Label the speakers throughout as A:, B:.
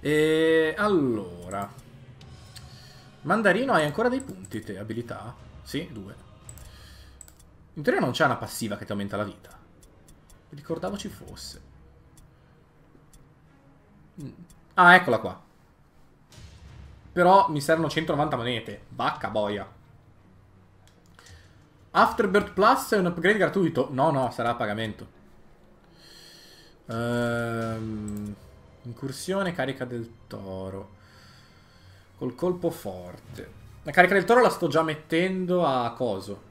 A: E allora... Mandarino, hai ancora dei punti te, abilità? Sì, due. In teoria non c'è una passiva che ti aumenta la vita. Mi ricordavo ci fosse. Mm. Ah, eccola qua. Però mi servono 190 monete. Vacca boia. Afterbirth Plus è un upgrade gratuito? No, no, sarà a pagamento. Ehm... Incursione, carica del toro. Col colpo forte. La carica del toro la sto già mettendo a coso.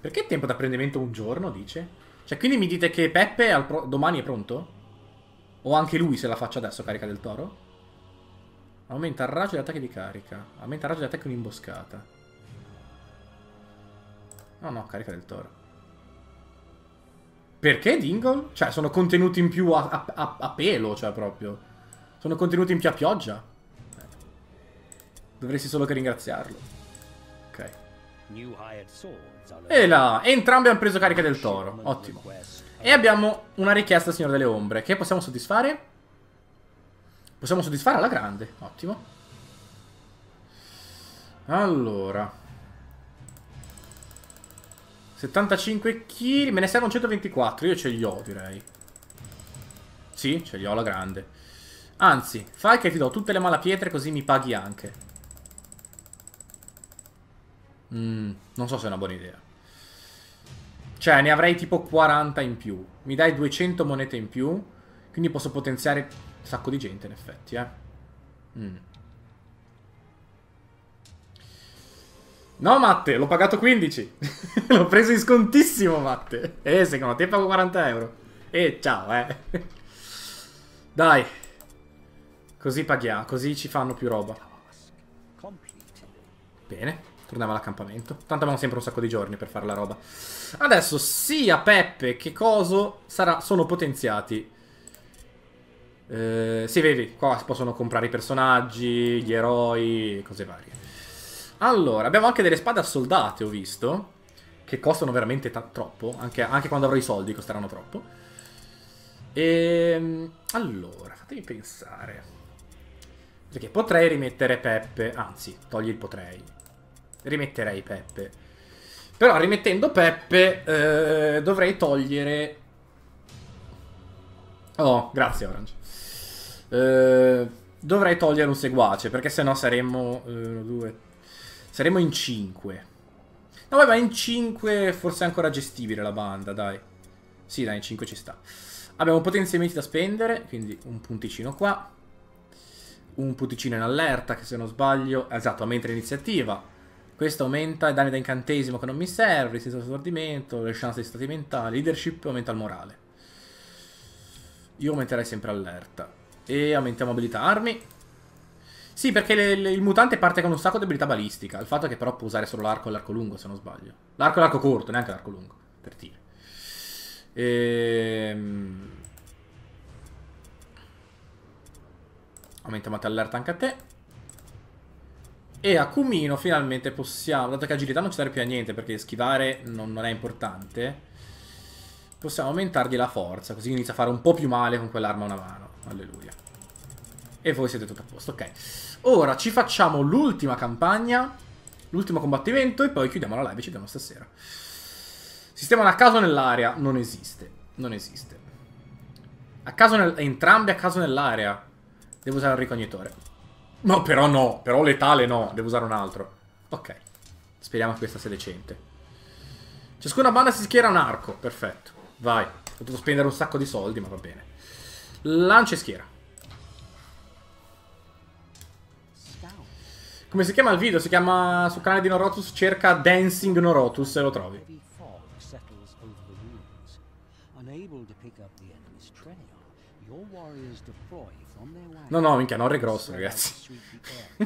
A: Perché tempo d'apprendimento un giorno, dice? Cioè, quindi mi dite che Peppe domani è pronto? O anche lui se la faccio adesso, carica del toro? Aumenta il raggio di attacchi di carica. Aumenta il raggio di attacchi un'imboscata. No, no, carica del toro. Perché Dingle? Cioè, sono contenuti in più a, a, a, pelo, cioè proprio. Sono contenuti in più a pioggia. Dovresti solo che ringraziarlo. Ok. E là, entrambi hanno preso carica del toro. Ottimo. E abbiamo una richiesta, signore delle ombre, che possiamo soddisfare? Possiamo soddisfare alla grande. Ottimo. Allora. 75 kg, me ne servono 124, io ce li ho direi. Sì, ce li ho alla grande. Anzi, fai che ti do tutte le malapietre così mi paghi anche. Mm, non so se è una buona idea. Cioè, ne avrei tipo 40 in più. Mi dai 200 monete in più, quindi posso potenziare un sacco di gente in effetti, eh. Mm. No Matte, l'ho pagato 15 L'ho preso in scontissimo Matte E eh, secondo te pago 40 euro E eh, ciao eh Dai Così paghiamo, così ci fanno più roba Bene, torniamo all'accampamento Tanto abbiamo sempre un sacco di giorni per fare la roba Adesso sia Peppe che Coso sarà, sono potenziati eh, Sì vedi, qua si possono comprare i personaggi Gli eroi Cose varie allora, abbiamo anche delle spade a soldate, ho visto. Che costano veramente troppo. Anche, anche, quando avrò i soldi costeranno troppo. E... Ehm, allora, fatemi pensare. Perché potrei rimettere Peppe... Anzi, togli il potrei. Rimetterei Peppe. Però rimettendo Peppe eh, dovrei togliere... Oh, grazie Orange. Eh, dovrei togliere un seguace, perché sennò saremmo... 1, eh, 2, Saremo in 5. No, vabbè, in 5 forse è ancora gestibile la banda, dai. Sì, dai, in 5 ci sta. Abbiamo potenziamenti da spendere, quindi un punticino qua. Un punticino in allerta, che se non sbaglio... Esatto, aumenta l'iniziativa. Questo aumenta i danni da incantesimo che non mi serve, resistenza al stordimento, le chance di stati mentali, leadership aumenta il morale. Io aumenterei sempre allerta. E aumentiamo abilità armi. Sì, perché le, le, il mutante parte con un sacco di abilità balistica. Il fatto è che però può usare solo l'arco e l'arco lungo, se non sbaglio. L'arco e l'arco corto, neanche l'arco lungo, per tiro. Ehm... Aumentiamo l'allerta anche a te. E a Kumino finalmente possiamo, dato che agilità non ci serve più a niente perché schivare non, non è importante, possiamo aumentargli la forza, così inizia a fare un po' più male con quell'arma a una mano. Alleluia. E voi siete tutti a posto, ok. Ora ci facciamo l'ultima campagna, l'ultimo combattimento e poi chiudiamo la live e ci vediamo stasera. Sistema a caso nell'area non esiste. Non esiste. A caso nel... Entrambi a caso nell'area. Devo usare un ricognitore. No, però no. Però letale no. Devo usare un altro. Ok. Speriamo che questa sia decente. Ciascuna banda si schiera un arco. Perfetto. Vai. Ho potuto spendere un sacco di soldi, ma va bene. Lancia e schiera. Come si chiama il video? Si chiama sul canale di Norotus, cerca Dancing Norotus e lo trovi. No, no, minchia, non è grosso, ragazzi.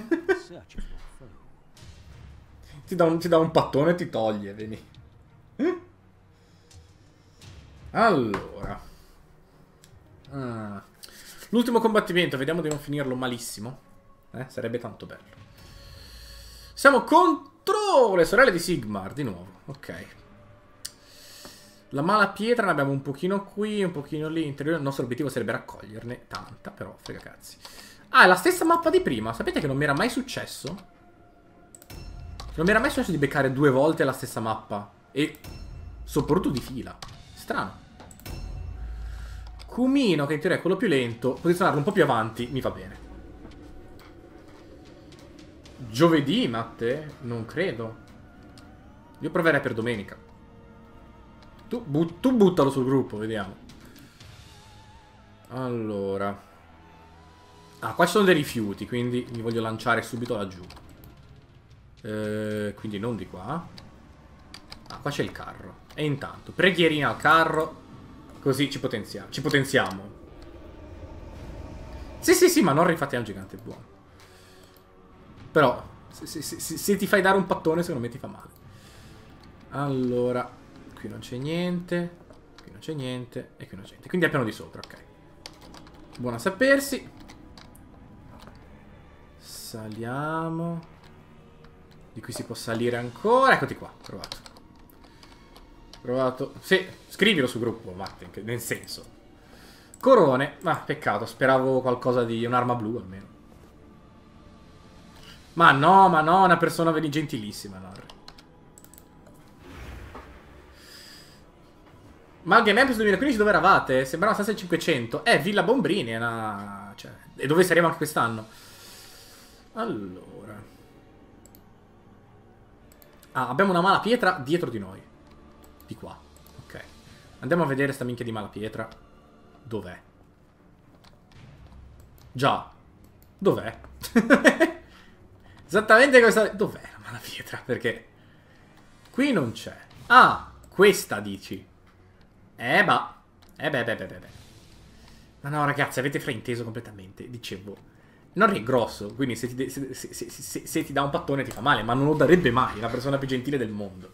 A: ti, dà un, ti dà un pattone e ti toglie, vedi. Allora. Ah. L'ultimo combattimento, vediamo di non finirlo malissimo. Eh, sarebbe tanto bello. Siamo contro le sorelle di Sigmar, di nuovo. Ok. La mala pietra ne abbiamo un pochino qui, un pochino lì. Interiore. Il nostro obiettivo sarebbe raccoglierne tanta, però frega cazzi. Ah, è la stessa mappa di prima. Sapete che non mi era mai successo? Non mi era mai successo di beccare due volte la stessa mappa. E soprattutto di fila. Strano. Cumino, che in teoria è quello più lento, posizionarlo un po' più avanti mi va bene. Giovedì, Matte? Non credo. Io proverei per domenica. Tu, but tu buttalo sul gruppo, vediamo. Allora. Ah, qua sono dei rifiuti, quindi mi voglio lanciare subito laggiù. Eh, quindi non di qua. Ah, qua c'è il carro. E intanto, preghierina al carro. Così ci, potenzia ci potenziamo. Sì, sì, sì, ma non rifate un gigante buono. Però, se, se, se, se ti fai dare un pattone, secondo me ti fa male. Allora, qui non c'è niente, qui non c'è niente e qui non c'è niente. Quindi è piano di sopra, ok. Buona sapersi. Saliamo. Di qui si può salire ancora. Eccoti qua, provato. Provato. Sì, scrivilo su gruppo, Martin, nel senso. Corone. Ah, peccato, speravo qualcosa di... un'arma blu almeno. Ma no, ma no, una persona gentilissima, Narr. Ma al Game Ampus 2015 dove eravate? Sembrava stessa 500. Eh, Villa Bombrini è una... Cioè, e dove saremo anche quest'anno? Allora. Ah, abbiamo una mala pietra dietro di noi. Di qua. Ok. Andiamo a vedere sta minchia di mala pietra. Dov'è? Già. Dov'è? Esattamente questa... Dov'è la malapietra? Perché... Qui non c'è. Ah, questa dici. Eh, ma... Eh, beh, beh, beh, beh. Ma no, ragazzi, avete frainteso completamente. Dicevo, Non è grosso, quindi se ti, se, se, se, se ti dà un pattone ti fa male, ma non lo darebbe mai, la persona più gentile del mondo.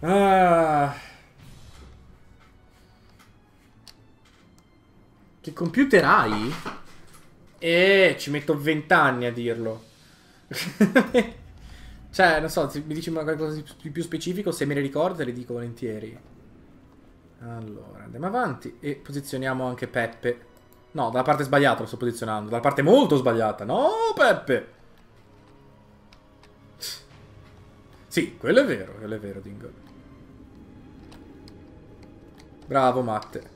A: Ah... Che computer hai? Eh, ci metto vent'anni a dirlo. cioè, non so, mi dici qualcosa di più specifico, se me le ricordo te le dico volentieri. Allora, andiamo avanti e posizioniamo anche Peppe. No, dalla parte sbagliata lo sto posizionando, dalla parte molto sbagliata. No, Peppe! Sì, quello è vero, quello è vero, Dingo. Bravo, Matte.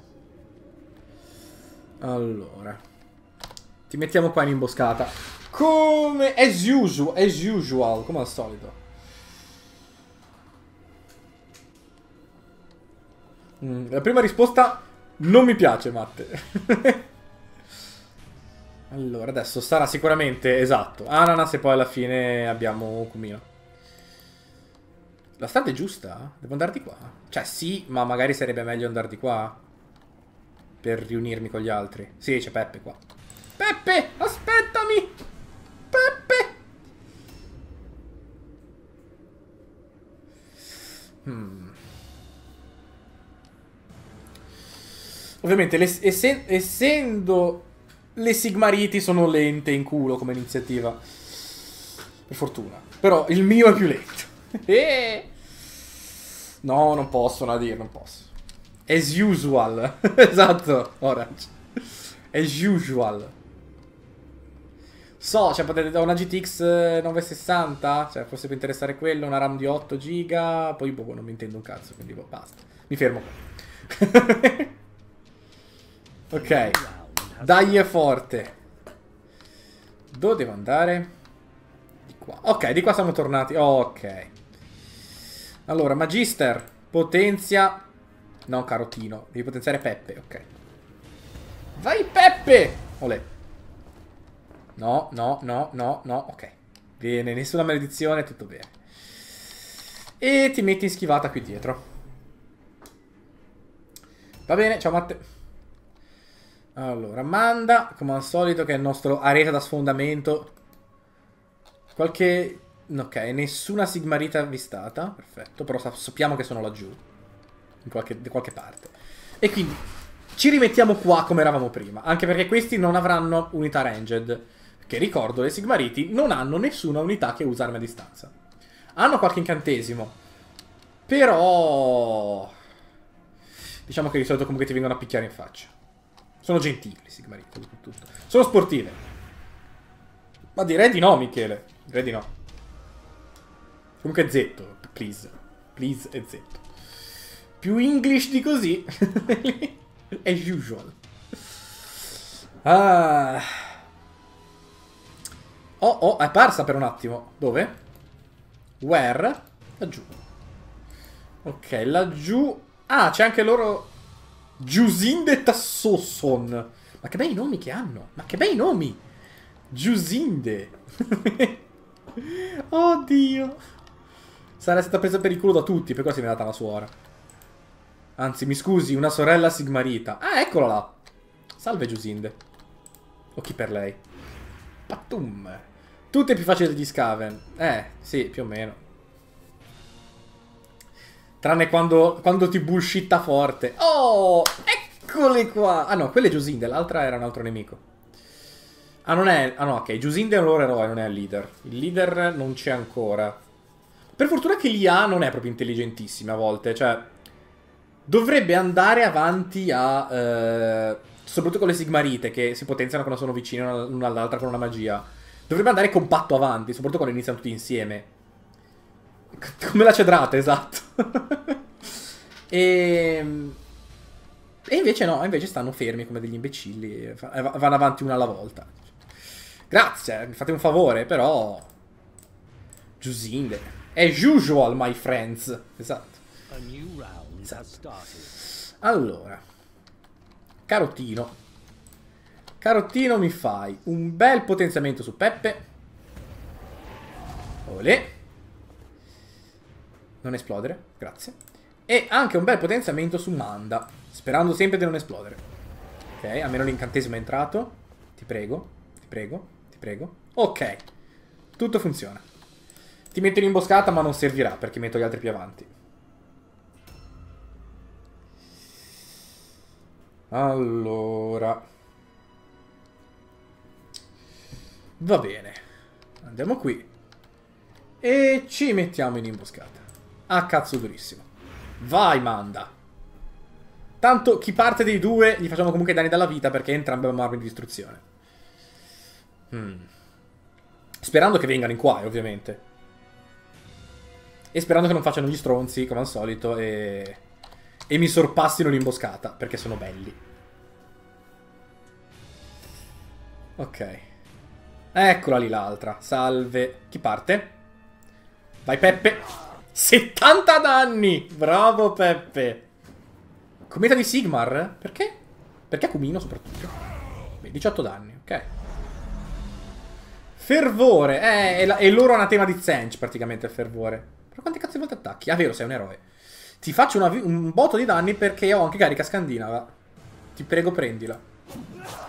A: Allora. Ti mettiamo qua in imboscata. Come as usual, as usual, come al solito. Mm, la prima risposta non mi piace, Matte. allora, adesso sarà sicuramente, esatto, ananas e poi alla fine abbiamo cumino. La strada è giusta? Devo andare di qua? Cioè sì, ma magari sarebbe meglio andare di qua per riunirmi con gli altri. Sì, c'è Peppe qua. Peppe, aspettami! Hmm. Ovviamente, le, essen essendo le Sigmariti sono lente in culo come iniziativa. Per fortuna. Però il mio è più lento. Eh. no, non posso, Nadir, non posso. As usual. esatto, Orange. As usual. So, cioè potete una GTX 960, eh, cioè forse può interessare quello, una RAM di 8 giga, poi boh, non mi intendo un cazzo, quindi boh, basta. Mi fermo. ok. Dai è forte. Dove devo andare? Di qua. Ok, di qua siamo tornati. Ok. Allora, Magister, potenzia... No, carotino, devi potenziare Peppe, ok. Vai Peppe! Olè. No, no, no, no, no. Ok. Bene, nessuna maledizione, tutto bene. E ti metti in schivata qui dietro. Va bene, ciao Matte. Allora, manda, come al solito, che è il nostro areta da sfondamento. Qualche... Ok, nessuna sigmarita avvistata. Perfetto, però sappiamo che sono laggiù. In qualche, da qualche parte. E quindi ci rimettiamo qua come eravamo prima. Anche perché questi non avranno unità ranged che ricordo le Sigmariti non hanno nessuna unità che usa armi a distanza. Hanno qualche incantesimo, però... Diciamo che di solito comunque ti vengono a picchiare in faccia. Sono gentili le Sigmariti, soprattutto. Sono sportive. Ma direi di no, Michele. Direi di no. Comunque Zetto, please. Please e Zetto. Più English di così. As usual. Ah... Oh, oh, è apparsa per un attimo. Dove? Where? Laggiù. Ok, laggiù... Ah, c'è anche loro... Giusinde Tassosson. Ma che bei nomi che hanno. Ma che bei nomi. Giusinde. Oddio. Sarà stata presa per il culo da tutti, per questo è nata la suora. Anzi, mi scusi, una sorella sigmarita. Ah, eccola là. Salve Giusinde. O chi per lei. Patum. Tutto è più facile degli scaven. Eh, sì, più o meno. Tranne quando, quando ti bullshitta forte. Oh, eccole qua. Ah no, quella è Giusinde, l'altra era un altro nemico. Ah, non è... Ah no, ok, Giusinde è un loro eroe, non è il leader. Il leader non c'è ancora. Per fortuna che l'IA non è proprio intelligentissima a volte, cioè... Dovrebbe andare avanti a... Eh, soprattutto con le sigmarite, che si potenziano quando sono vicine l'una all'altra con una magia Dovrebbe andare compatto avanti, soprattutto quando iniziano tutti insieme. Come la cedrata, esatto. e... Ehm, e... invece no, invece stanno fermi come degli imbecilli. Vanno avanti una alla volta. Grazie, mi fate un favore, però... Giusinde. As usual, my friends. Esatto. Esatto. Allora. Carottino. Carottino mi fai un bel potenziamento su Peppe. Olè. Non esplodere, grazie. E anche un bel potenziamento su Manda, sperando sempre di non esplodere. Ok, almeno l'incantesimo è entrato. Ti prego, ti prego, ti prego. Ok, tutto funziona. Ti metto in imboscata ma non servirà perché metto gli altri più avanti. Allora... Va bene. Andiamo qui. E ci mettiamo in imboscata. A ah, cazzo durissimo. Vai, manda. Tanto chi parte dei due gli facciamo comunque danni dalla vita perché entrambi abbiamo armi di distruzione. Hmm. Sperando che vengano in qua, ovviamente. E sperando che non facciano gli stronzi, come al solito, e, e mi sorpassino l'imboscata, perché sono belli. Ok. Eccola lì l'altra. Salve. Chi parte? Vai Peppe. 70 danni! Bravo Peppe. Cometa di Sigmar? Perché? Perché Cumino soprattutto? Beh, 18 danni, ok. Fervore. Eh, è, la, è loro anatema di Zench praticamente il fervore. Però quante cazzo di volte attacchi? Ah, vero, sei un eroe. Ti faccio una, un botto di danni perché ho anche carica scandinava. Ti prego prendila.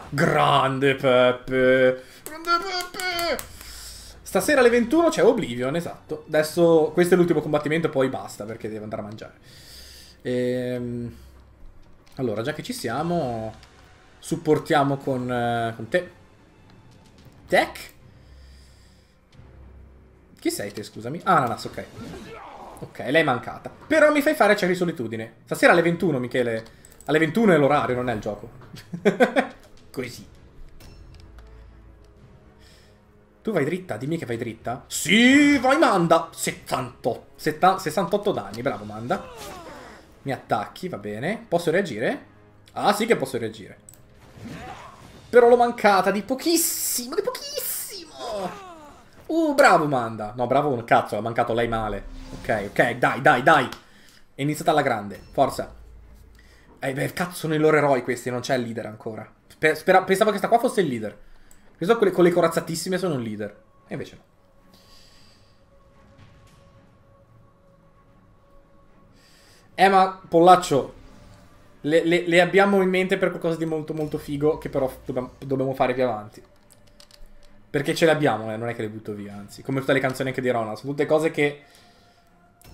A: Grande Peppe. Grande Peppe. Stasera alle 21 c'è Oblivion, esatto. Adesso questo è l'ultimo combattimento, poi basta perché devo andare a mangiare. Ehm... Allora, già che ci siamo, supportiamo con, eh, con te. Tech? Chi sei te, scusami? Ah, Ananas, ok. Ok, lei è mancata. Però mi fai fare Cherry cioè, Solitudine. Stasera alle 21, Michele. Alle 21 è l'orario, non è il gioco. Così. Tu vai dritta, dimmi che vai dritta. Sì, vai Manda! 78, 70, 68 danni, bravo Manda. Mi attacchi, va bene. Posso reagire? Ah sì che posso reagire. Però l'ho mancata di pochissimo, di pochissimo! Uh, bravo Manda. No, bravo un cazzo, ha mancato lei male. Ok, ok, dai, dai, dai. È iniziata alla grande, forza. Eh beh, cazzo, sono i loro eroi questi, non c'è il leader ancora. Sper spera- pensavo che sta qua fosse il leader. Questo con le, con le corazzatissime sono un leader. E invece no. Eh ma, Pollaccio, le, le, le, abbiamo in mente per qualcosa di molto molto figo che però dobbiamo, dobbiamo fare più avanti. Perché ce le abbiamo, eh, non è che le butto via, anzi. Come tutte le canzoni anche di Ronald, sono tutte cose che...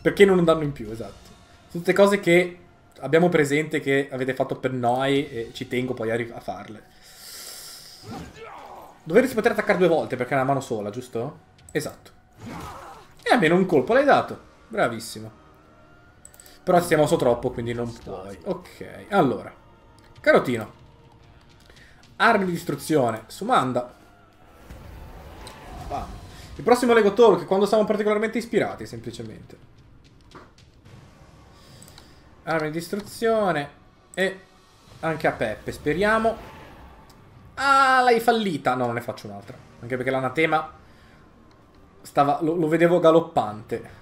A: Perché non danno in più, esatto. Sono tutte cose che abbiamo presente che avete fatto per noi e ci tengo poi a, a farle. Dovresti poter attaccare due volte perché è una mano sola, giusto? Esatto. E almeno un colpo l'hai dato. Bravissimo. Però stiamo so troppo, quindi non puoi. Ok, allora. Carotino. Armi di distruzione. Sumanda. Bam. Il prossimo Lego Talk, quando siamo particolarmente ispirati, semplicemente. Armi di distruzione. E anche a Peppe, speriamo. Ah, l'hai fallita. No, non ne faccio un'altra. Anche perché l'anatema stava... Lo, lo, vedevo galoppante.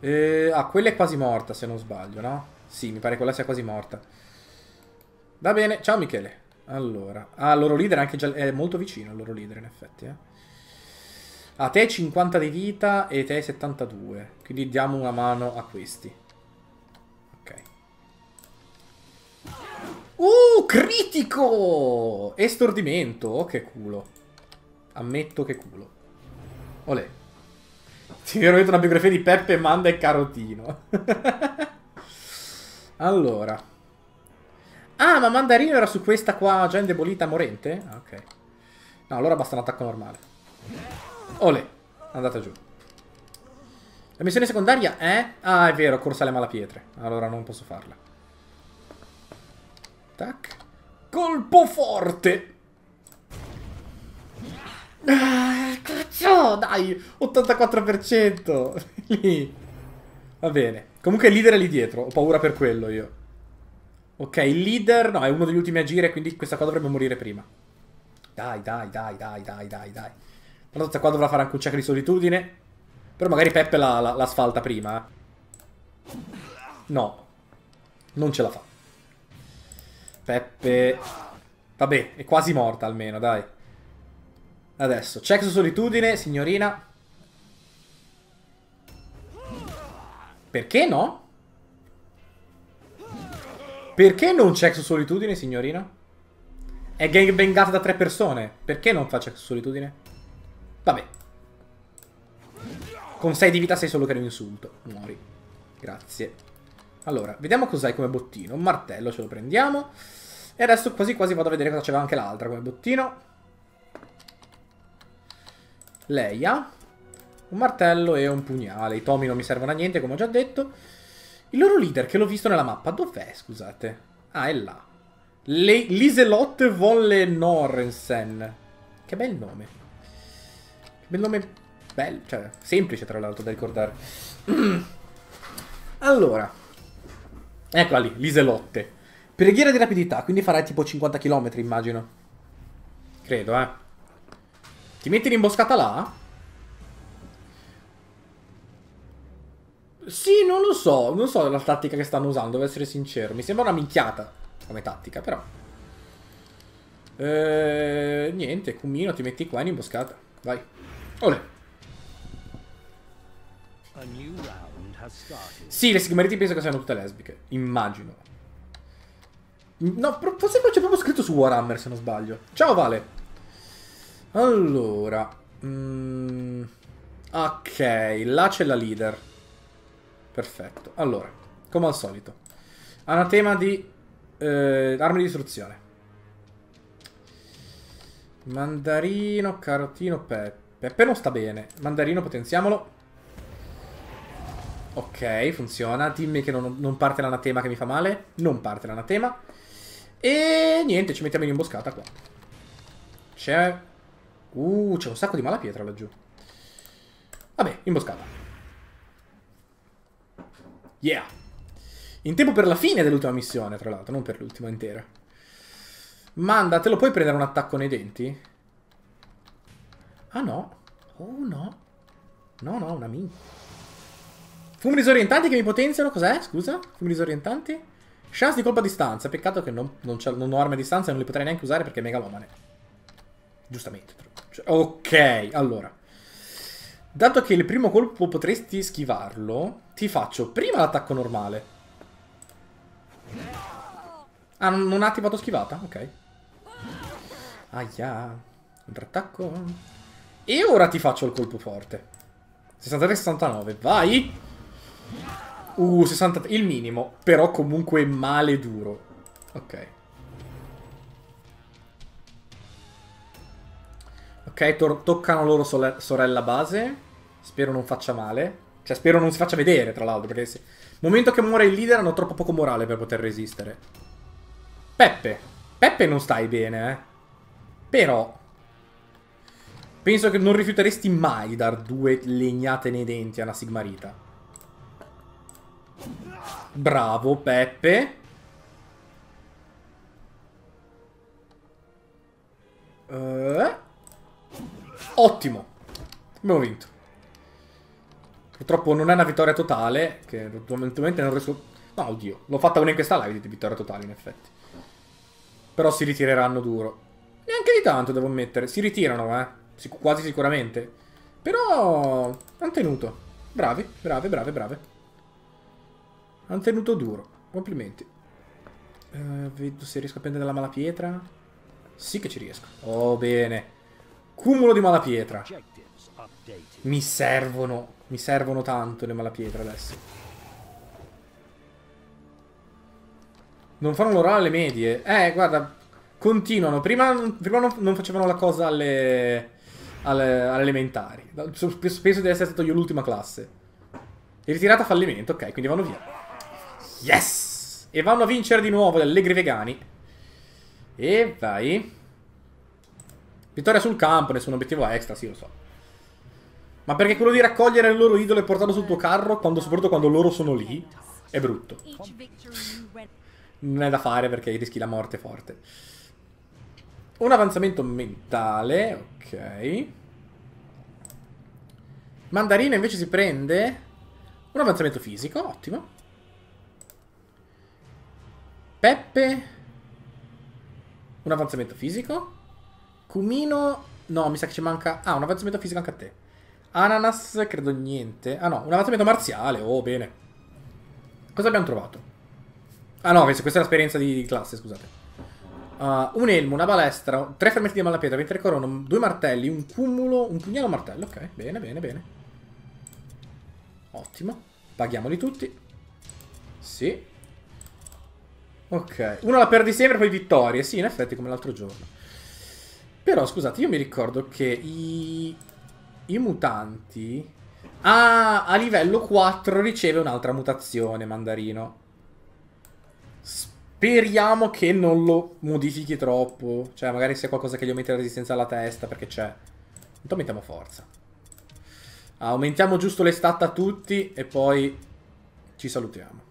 A: Eh, ah, quella è quasi morta, se non sbaglio, no? Sì, mi pare quella sia quasi morta. Va bene, ciao Michele. Allora, ah, il loro leader è anche già... È molto vicino il loro leader, in effetti, eh. A ah, te 50 di vita e te 72. Quindi diamo una mano a questi. Uh, critico! Estordimento, oh che culo. Ammetto che culo. Olè. Ti ho veramente una biografia di Peppe, Manda e Carotino. allora. Ah, ma Mandarino era su questa qua già indebolita morente? Ah, ok. No, allora basta un attacco normale. Olè. Andata giù. La missione secondaria è... Ah, è vero, corsa alle malapietre. Allora non posso farla. Tac. Colpo forte! Ah, cazzo, dai! 84%! Lì. Va bene. Comunque il leader è lì dietro, ho paura per quello io. Ok, il leader... No, è uno degli ultimi a agire, quindi questa qua dovrebbe morire prima. Dai, dai, dai, dai, dai, dai, dai. questa qua dovrà fare anche un check di solitudine. Però magari Peppe l'asfalta la, la, prima. Eh. No. Non ce la fa. Peppe... Vabbè, è quasi morta almeno, dai. Adesso, check su solitudine, signorina. Perché no? Perché non check su solitudine, signorina? È gangbangata da tre persone. Perché non fa check su solitudine? Vabbè. Con 6 di vita sei solo che un insulto. Muori. Grazie. Allora, vediamo cos'hai come bottino. Un martello ce lo prendiamo. E adesso quasi quasi vado a vedere cosa c'era anche l'altra come bottino. Leia. Un martello e un pugnale. I tomi non mi servono a niente, come ho già detto. Il loro leader, che l'ho visto nella mappa, dov'è, scusate? Ah, è là. Le Liselotte Volle Norrensen. Che bel nome. Che bel nome bello, cioè, semplice tra l'altro da ricordare. allora. Eccola lì, Liselotte. Preghiera di rapidità, quindi farai tipo 50 km, immagino. Credo, eh. Ti metti l'imboscata là? Sì, non lo so. Non so la tattica che stanno usando, devo essere sincero. Mi sembra una minchiata come tattica, però. Eh, niente, Cumino, ti metti qua in imboscata. Vai. Olè. Sì, le sigmariti penso che siano tutte lesbiche. Immagino. No, forse c'è proprio scritto su Warhammer, se non sbaglio. Ciao, Vale. Allora. Mm, ok, là c'è la leader. Perfetto. Allora, come al solito. Anatema di eh, armi di distruzione. Mandarino, carotino, pepe. Peppe non sta bene. Mandarino, potenziamolo. Ok, funziona. Dimmi che non, non parte l'anatema che mi fa male. Non parte l'anatema. E niente, ci mettiamo in imboscata qua. C'è... Uh, c'è un sacco di malapietra laggiù. Vabbè, imboscata. Yeah. In tempo per la fine dell'ultima missione, tra l'altro, non per l'ultima intera. Manda, te lo puoi prendere un attacco nei denti? Ah no. Oh no. No, no, una minchia. Fumi disorientanti che mi potenziano, cos'è? Scusa? Fumi disorientanti? Chance di colpo a distanza. Peccato che non, non, non ho armi a distanza e non le potrei neanche usare perché è megalomane. Giustamente. Cioè, ok, allora. Dato che il primo colpo potresti schivarlo, ti faccio prima l'attacco normale. Ah, non, non ha attivato schivata? Ok. Aia. Contrattacco. E ora ti faccio il colpo forte. 63-69, vai! Uh, 60... Il minimo. Però comunque male duro. Ok. Ok, toccano loro sorella base. Spero non faccia male. Cioè, spero non si faccia vedere, tra l'altro, perché se... Momento che muore il leader hanno troppo poco morale per poter resistere. Peppe. Peppe non stai bene, eh. Però... Penso che non rifiuteresti mai dar due legnate nei denti a una Sigmarita. Bravo Peppe. Eh. Ottimo. Abbiamo vinto. Purtroppo non è una vittoria totale, che attualmente non riesco... No, oddio, l'ho fatta una in questa live di vittoria totale, in effetti. Però si ritireranno duro. Neanche di tanto, devo ammettere. Si ritirano, eh. Sic quasi sicuramente. Però... Hanno tenuto. Bravi, bravi, bravi, bravi. Hanno tenuto duro. Complimenti. Uh, vedo se riesco a prendere la malapietra. Sì che ci riesco. Oh, bene. Cumulo di malapietra. Mi servono. Mi servono tanto le malapietre adesso. Non fanno l'orale alle medie. Eh, guarda. Continuano. Prima, prima, non facevano la cosa alle... Alle, alle elementari. Penso di essere stato io l'ultima classe. E ritirata fallimento, ok, quindi vanno via. Yes! E vanno a vincere di nuovo gli allegri vegani. E vai. Vittoria sul campo, nessun obiettivo extra, sì lo so. Ma perché quello di raccogliere il loro idolo e portarlo sul tuo carro, quando, soprattutto quando loro sono lì, è brutto. Non è da fare perché rischi la morte forte. Un avanzamento mentale, ok. Mandarino invece si prende un avanzamento fisico, ottimo. Peppe, un avanzamento fisico. Cumino, no, mi sa che ci manca... Ah, un avanzamento fisico anche a te. Ananas, credo niente. Ah no, un avanzamento marziale, oh, bene. Cosa abbiamo trovato? Ah no, questa è l'esperienza di classe, scusate. Uh, un elmo, una balestra, tre fermetti di malapietra, 23 corona, due martelli, un cumulo, un pugnale martello. Ok, bene, bene, bene. Ottimo. Paghiamoli tutti. Sì. Ok, uno la perdi sempre, poi vittorie. Sì, in effetti, come l'altro giorno. Però, scusate, io mi ricordo che i, i mutanti... a... a livello 4 riceve un'altra mutazione, Mandarino. Speriamo che non lo modifichi troppo. Cioè, magari sia qualcosa che gli aumenta la resistenza alla testa, perché c'è... Intanto mettiamo forza. Aumentiamo giusto le stat a tutti e poi ci salutiamo.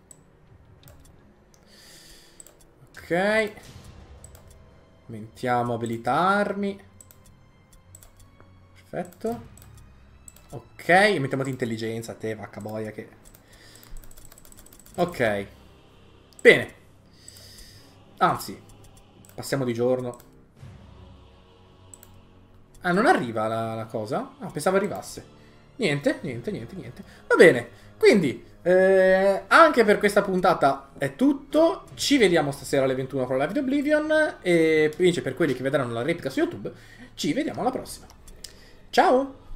A: Mettiamo abilità armi. Perfetto. Ok, mettiamo di intelligenza, te vacca boia che... Ok. Bene. Anzi, passiamo di giorno. Ah, non arriva la, la cosa? Ah, pensavo arrivasse. Niente, niente, niente, niente. Va bene, quindi eh, anche per questa puntata è tutto. Ci vediamo stasera alle 21 con la Live di Oblivion. E invece per quelli che vedranno la replica su YouTube, ci vediamo alla prossima. Ciao!